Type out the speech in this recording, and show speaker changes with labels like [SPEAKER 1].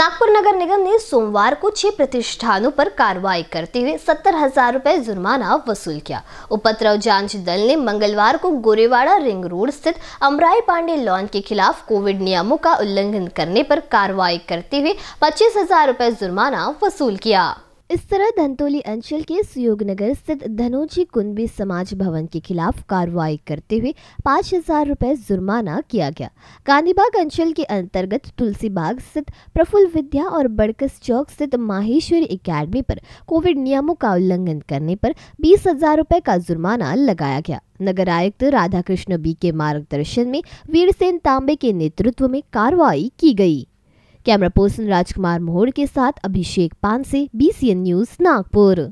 [SPEAKER 1] नागपुर नगर निगम ने सोमवार को छह प्रतिष्ठानों पर कार्रवाई करते हुए सत्तर हजार रूपए जुर्माना वसूल किया उपद्रव जांच दल ने मंगलवार को गोरेवाड़ा रिंग रोड स्थित अमराई पांडे लॉन के खिलाफ कोविड नियमों का उल्लंघन करने पर कार्रवाई करते हुए पच्चीस हजार रूपए जुर्माना वसूल किया इस तरह धनतोली अंचल के सुयोग नगर स्थित धनोजी कुंबी समाज भवन के खिलाफ कार्रवाई करते हुए पाँच हजार रूपए जुर्माना किया गया गांधीबाग अंचल के अंतर्गत तुलसी बाग स्थित प्रफुल्ल विद्या और बड़कस चौक स्थित माहेश्वरी एकेडमी पर कोविड नियमों का उल्लंघन करने पर बीस हजार रूपए का जुर्माना लगाया गया नगर आयुक्त राधा कृष्ण बी के मार्गदर्शन में वीरसेन तांबे के नेतृत्व में कार्रवाई की गयी कैमरा पर्सन राजकुमार मोहड़ के साथ अभिषेक पानसे बी न्यूज नागपुर